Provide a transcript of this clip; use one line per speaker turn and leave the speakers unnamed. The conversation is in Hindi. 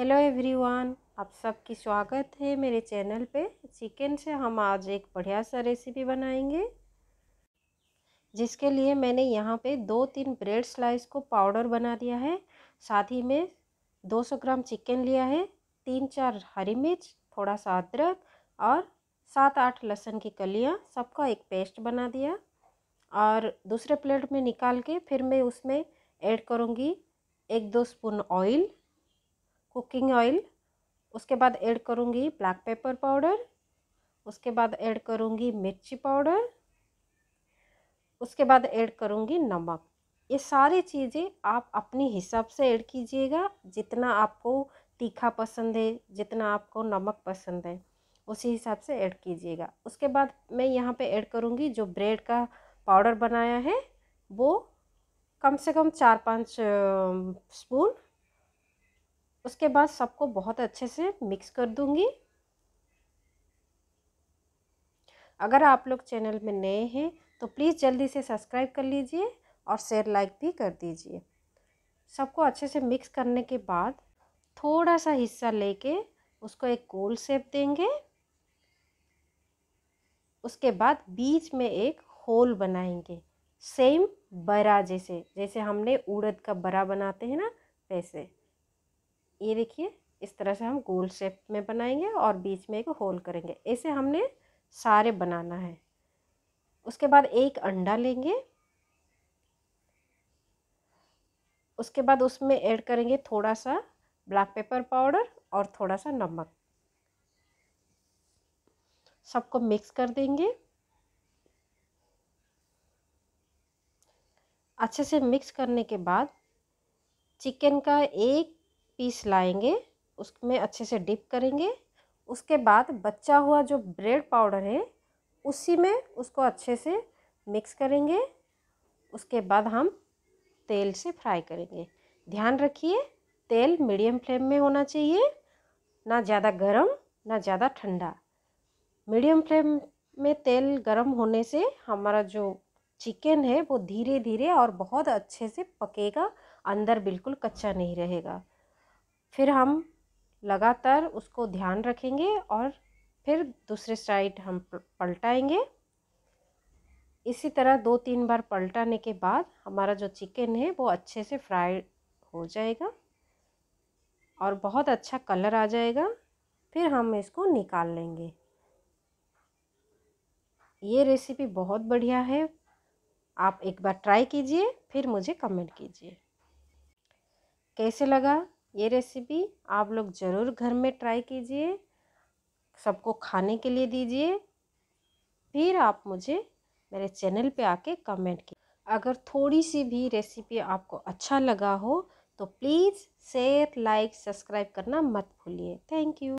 हेलो एवरीवन आप सबकी स्वागत है मेरे चैनल पे चिकन से हम आज एक बढ़िया सा रेसिपी बनाएंगे जिसके लिए मैंने यहाँ पे दो तीन ब्रेड स्लाइस को पाउडर बना दिया है साथ ही में 200 ग्राम चिकन लिया है तीन चार हरी मिर्च थोड़ा सा अदरक और सात आठ लहसुन की कलियाँ सबका एक पेस्ट बना दिया और दूसरे प्लेट में निकाल के फिर मैं उसमें ऐड करूँगी एक दो स्पून ऑयल कुकिंग ऑयल उसके बाद ऐड करूँगी ब्लैक पेपर पाउडर उसके बाद ऐड करूँगी मिर्ची पाउडर उसके बाद ऐड करूँगी नमक ये सारी चीज़ें आप अपने हिसाब से ऐड कीजिएगा जितना आपको तीखा पसंद है जितना आपको नमक पसंद है उसी हिसाब से ऐड कीजिएगा उसके बाद मैं यहाँ पे ऐड करूँगी जो ब्रेड का पाउडर बनाया है वो कम से कम चार पाँच स्पून उसके बाद सबको बहुत अच्छे से मिक्स कर दूंगी अगर आप लोग चैनल में नए हैं तो प्लीज़ जल्दी से सब्सक्राइब कर लीजिए और शेयर लाइक भी कर दीजिए सबको अच्छे से मिक्स करने के बाद थोड़ा सा हिस्सा लेके उसको एक गोल सेप देंगे उसके बाद बीच में एक होल बनाएंगे सेम बरा जैसे जैसे हमने उड़द का बरा बनाते हैं ना वैसे ये देखिए इस तरह से हम गोल शेप में बनाएंगे और बीच में एक होल करेंगे ऐसे हमने सारे बनाना है उसके बाद एक अंडा लेंगे उसके बाद उसमें ऐड करेंगे थोड़ा सा ब्लैक पेपर पाउडर और थोड़ा सा नमक सबको मिक्स कर देंगे अच्छे से मिक्स करने के बाद चिकन का एक पीस लाएंगे उसमें अच्छे से डिप करेंगे उसके बाद बच्चा हुआ जो ब्रेड पाउडर है उसी में उसको अच्छे से मिक्स करेंगे उसके बाद हम तेल से फ्राई करेंगे ध्यान रखिए तेल मीडियम फ्लेम में होना चाहिए ना ज़्यादा गर्म ना ज़्यादा ठंडा मीडियम फ्लेम में तेल गर्म होने से हमारा जो चिकन है वो धीरे धीरे और बहुत अच्छे से पकेगा अंदर बिल्कुल कच्चा नहीं रहेगा फिर हम लगातार उसको ध्यान रखेंगे और फिर दूसरे साइड हम पलटाएंगे इसी तरह दो तीन बार पलटाने के बाद हमारा जो चिकन है वो अच्छे से फ्राई हो जाएगा और बहुत अच्छा कलर आ जाएगा फिर हम इसको निकाल लेंगे ये रेसिपी बहुत बढ़िया है आप एक बार ट्राई कीजिए फिर मुझे कमेंट कीजिए कैसे लगा ये रेसिपी आप लोग ज़रूर घर में ट्राई कीजिए सबको खाने के लिए दीजिए फिर आप मुझे मेरे चैनल पे आके कमेंट कीजिए अगर थोड़ी सी भी रेसिपी आपको अच्छा लगा हो तो प्लीज़ शेयर लाइक सब्सक्राइब करना मत भूलिए थैंक यू